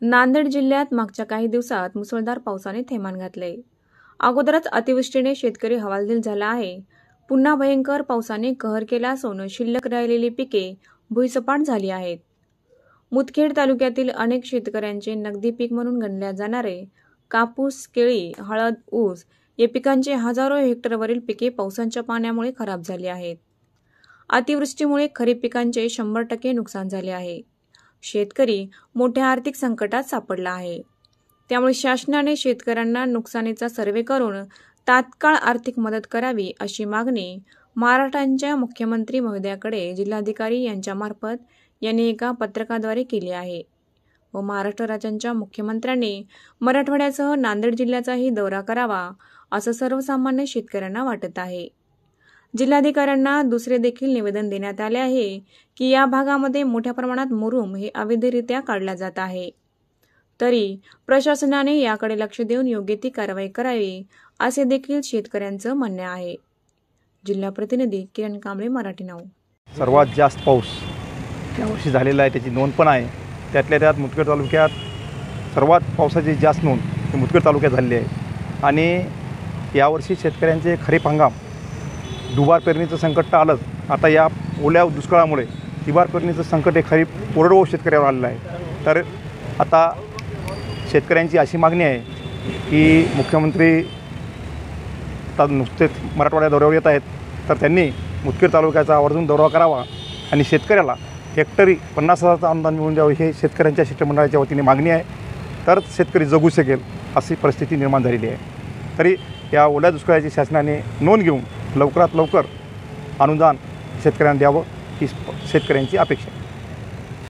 नांदेड जिल्ह्यात मागच्या काही दिवसात मुसळधार पावसाने थैमान घातले अगोदरच अतिवृष्टीने शेतकरी हवालदिल झाला आहे पुन्हा भयंकर पावसाने कहर केला असून शिल्लक राहिलेली पिके भुईसपाट झाली आहेत मुदखेड तालुक्यातील अनेक शेतकऱ्यांचे नगदी पीक म्हणून गणल्या जाणारे कापूस केळी हळद ऊस या पिकांचे हजारो हेक्टरवरील पिके पावसाच्या पाण्यामुळे खराब झाली आहेत अतिवृष्टीमुळे खरीप पिकांचे शंभर टक्के नुकसान झाले आहे शेतकरी मोठ्या आर्थिक संकटात सापडला आहे त्यामुळे शासनाने शेतकऱ्यांना नुकसानीचा सर्वे करून तात्काळ आर्थिक मदत करावी अशी मागणी महाराष्ट्रांच्या मुख्यमंत्री महोदयाकडे जिल्हाधिकारी यांच्यामार्फत यांनी एका पत्रकाद्वारे केली आहे व महाराष्ट्र राज्यांच्या मुख्यमंत्र्यांनी मराठवाड्यासह नांदेड जिल्ह्याचाही दौरा करावा असं सर्वसामान्य शेतकऱ्यांना वाटत आहे जिल्हाधिकाऱ्यांना दुसरे देखील निवेदन देण्यात आले आहे की या भागामध्ये मोठ्या प्रमाणात मुरुम हे अवैधरित्या काढला जात आहे तरी प्रशासनाने याकडे लक्ष देऊन योग्य ती कारवाई करावी असे देखील शेतकऱ्यांचं म्हणणे आहे जिल्हा प्रतिनिधी किरण कांबळे मराठी नाव सर्वात जास्त पाऊस वर्षी झालेला आहे त्याची नोंद पण आहे त्यातल्या त्यात मुदखेड तालुक्यात सर्वात पावसाची जास्त नोंद मुदखेड तालुक्यात झालेली आहे आणि यावर्षी शेतकऱ्यांचे खरीप हंगाम दुबार पेरणीचं संकट तर आलंच आता या ओल्या दुष्काळामुळे दुबार पेरणीचं संकट हे खरीप कोरडवाहू शेतकऱ्यावर आलेलं आहे तर आता शेतकऱ्यांची अशी मागणी आहे की मुख्यमंत्री आता नुकतेच मराठवाड्या दौऱ्यावर येत आहेत तर त्यांनी मुदखेड तालुक्याचा आवर्जून दौरा करावा आणि शेतकऱ्याला हेक्टरी पन्नास हजाराचं अनुदान मिळून द्यावं हे शेतकऱ्यांच्या शिष्टमंडळाच्या वतीने मागणी आहे तरच शेतकरी जगू शकेल अशी परिस्थिती निर्माण झालेली आहे तरी या ओल्या दुष्काळाची शासनाने नोंद घेऊन लवकरात लवकर अनुदान शेतकऱ्यांना द्यावं ही शेतकऱ्यांची अपेक्षा आहे